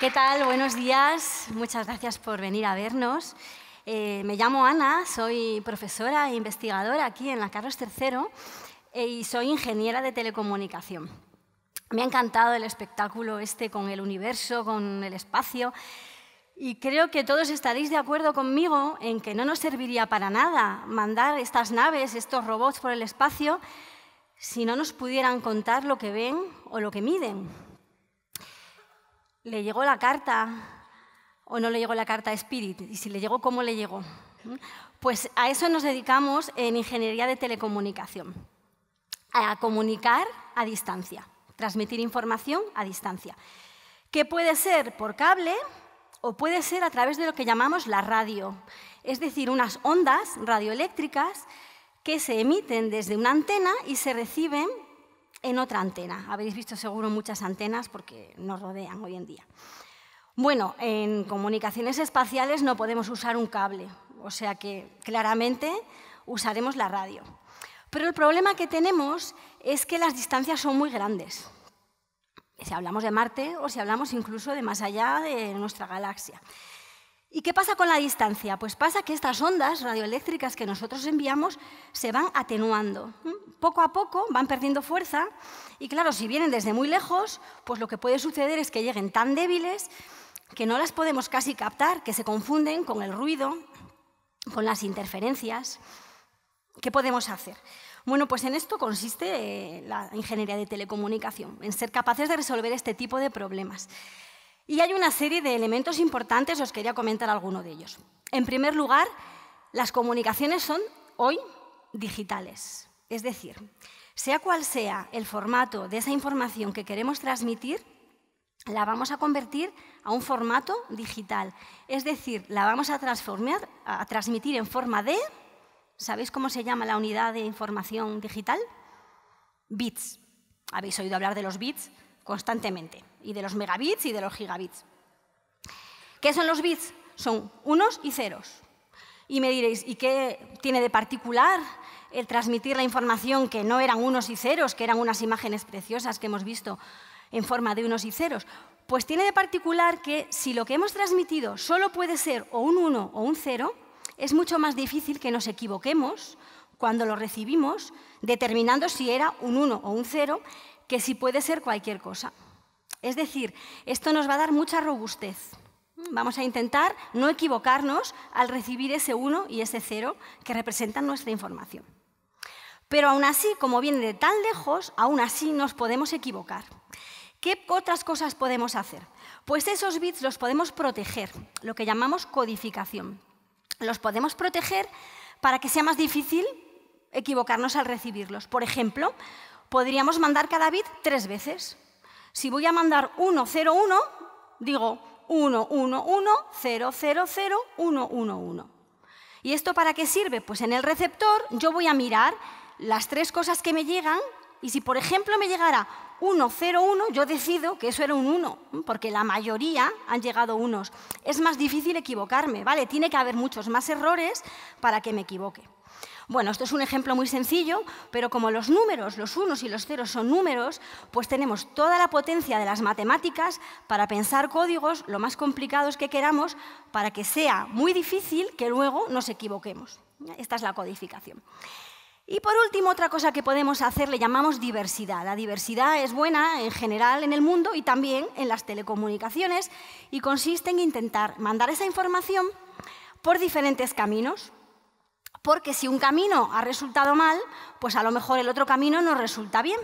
¿Qué tal? Buenos días. Muchas gracias por venir a vernos. Eh, me llamo Ana, soy profesora e investigadora aquí en la Carlos III eh, y soy ingeniera de telecomunicación. Me ha encantado el espectáculo este con el universo, con el espacio. Y creo que todos estaréis de acuerdo conmigo en que no nos serviría para nada mandar estas naves, estos robots por el espacio, si no nos pudieran contar lo que ven o lo que miden. ¿Le llegó la carta o no le llegó la carta a Spirit? Y si le llegó, ¿cómo le llegó? ¿Mm? Pues a eso nos dedicamos en ingeniería de telecomunicación, a comunicar a distancia, transmitir información a distancia, que puede ser por cable o puede ser a través de lo que llamamos la radio, es decir, unas ondas radioeléctricas que se emiten desde una antena y se reciben en otra antena. Habéis visto seguro muchas antenas porque nos rodean hoy en día. Bueno, en comunicaciones espaciales no podemos usar un cable, o sea que claramente usaremos la radio. Pero el problema que tenemos es que las distancias son muy grandes, si hablamos de Marte o si hablamos incluso de más allá de nuestra galaxia. ¿Y qué pasa con la distancia? Pues pasa que estas ondas radioeléctricas que nosotros enviamos se van atenuando poco a poco van perdiendo fuerza y claro, si vienen desde muy lejos, pues lo que puede suceder es que lleguen tan débiles que no las podemos casi captar, que se confunden con el ruido, con las interferencias. ¿Qué podemos hacer? Bueno, pues en esto consiste eh, la ingeniería de telecomunicación, en ser capaces de resolver este tipo de problemas. Y hay una serie de elementos importantes, os quería comentar alguno de ellos. En primer lugar, las comunicaciones son hoy digitales. Es decir, sea cual sea el formato de esa información que queremos transmitir, la vamos a convertir a un formato digital. Es decir, la vamos a, transformar, a transmitir en forma de, ¿sabéis cómo se llama la unidad de información digital? Bits. Habéis oído hablar de los bits constantemente, y de los megabits y de los gigabits. ¿Qué son los bits? Son unos y ceros. Y me diréis, ¿y qué tiene de particular el transmitir la información que no eran unos y ceros, que eran unas imágenes preciosas que hemos visto en forma de unos y ceros, pues tiene de particular que si lo que hemos transmitido solo puede ser o un uno o un cero, es mucho más difícil que nos equivoquemos cuando lo recibimos, determinando si era un uno o un cero, que si puede ser cualquier cosa. Es decir, esto nos va a dar mucha robustez. Vamos a intentar no equivocarnos al recibir ese uno y ese cero que representan nuestra información. Pero aún así, como viene de tan lejos, aún así nos podemos equivocar. ¿Qué otras cosas podemos hacer? Pues esos bits los podemos proteger, lo que llamamos codificación. Los podemos proteger para que sea más difícil equivocarnos al recibirlos. Por ejemplo, podríamos mandar cada bit tres veces. Si voy a mandar 101, digo 111000111. ¿Y esto para qué sirve? Pues en el receptor yo voy a mirar las tres cosas que me llegan y si, por ejemplo, me llegara 101, yo decido que eso era un 1, porque la mayoría han llegado unos. Es más difícil equivocarme, ¿vale? Tiene que haber muchos más errores para que me equivoque. Bueno, esto es un ejemplo muy sencillo, pero como los números, los unos y los ceros son números, pues tenemos toda la potencia de las matemáticas para pensar códigos lo más complicados que queramos para que sea muy difícil que luego nos equivoquemos. Esta es la codificación. Y por último, otra cosa que podemos hacer le llamamos diversidad. La diversidad es buena en general en el mundo y también en las telecomunicaciones y consiste en intentar mandar esa información por diferentes caminos. Porque si un camino ha resultado mal, pues a lo mejor el otro camino nos resulta bien.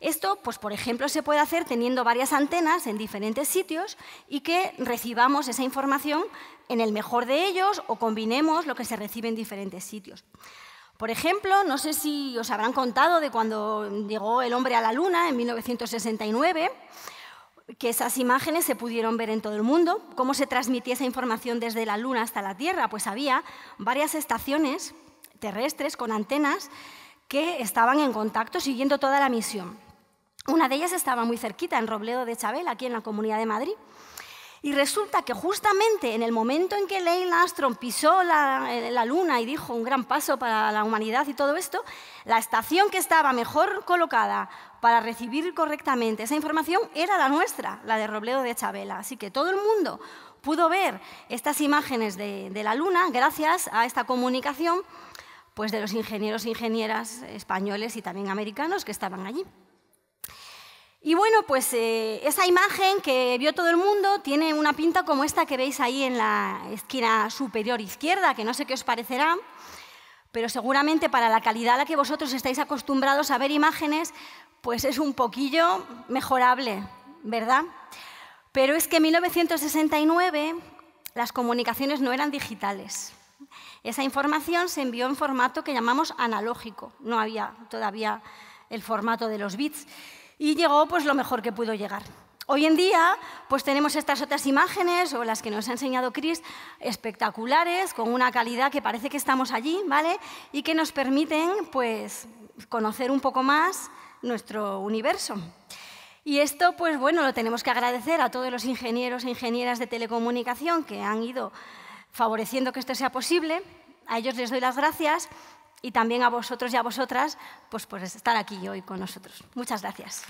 Esto, pues por ejemplo, se puede hacer teniendo varias antenas en diferentes sitios y que recibamos esa información en el mejor de ellos o combinemos lo que se recibe en diferentes sitios. Por ejemplo, no sé si os habrán contado de cuando llegó el hombre a la Luna en 1969 que esas imágenes se pudieron ver en todo el mundo. ¿Cómo se transmitía esa información desde la Luna hasta la Tierra? Pues había varias estaciones terrestres con antenas que estaban en contacto siguiendo toda la misión. Una de ellas estaba muy cerquita, en Robledo de Chabel, aquí en la Comunidad de Madrid. Y resulta que justamente en el momento en que Leila Armstrong pisó eh, la, luna y dijo un gran paso para la humanidad y todo esto, la estación que estaba mejor colocada para recibir correctamente esa información era la nuestra, la de Robledo de Chabela. Así que todo el mundo pudo ver estas imágenes de, de la luna gracias a esta comunicación pues, de los ingenieros e ingenieras españoles y también americanos que estaban allí. Y bueno, pues eh, esa imagen que vio todo el mundo tiene una pinta como esta que veis ahí en la esquina superior izquierda, que no sé qué os parecerá, pero seguramente para la calidad a la que vosotros estáis acostumbrados a ver imágenes, pues es un poquillo mejorable, ¿verdad? Pero es que en 1969 las comunicaciones no eran digitales. Esa información se envió en formato que llamamos analógico, no había todavía el formato de los bits y llegó pues lo mejor que pudo llegar. Hoy en día, pues tenemos estas otras imágenes o las que nos ha enseñado Chris, espectaculares, con una calidad que parece que estamos allí, ¿vale? Y que nos permiten, pues, conocer un poco más nuestro universo. Y esto, pues bueno, lo tenemos que agradecer a todos los ingenieros e ingenieras de telecomunicación que han ido favoreciendo que esto sea posible. A ellos les doy las gracias y también a vosotros y a vosotras pues, por estar aquí hoy con nosotros. Muchas gracias.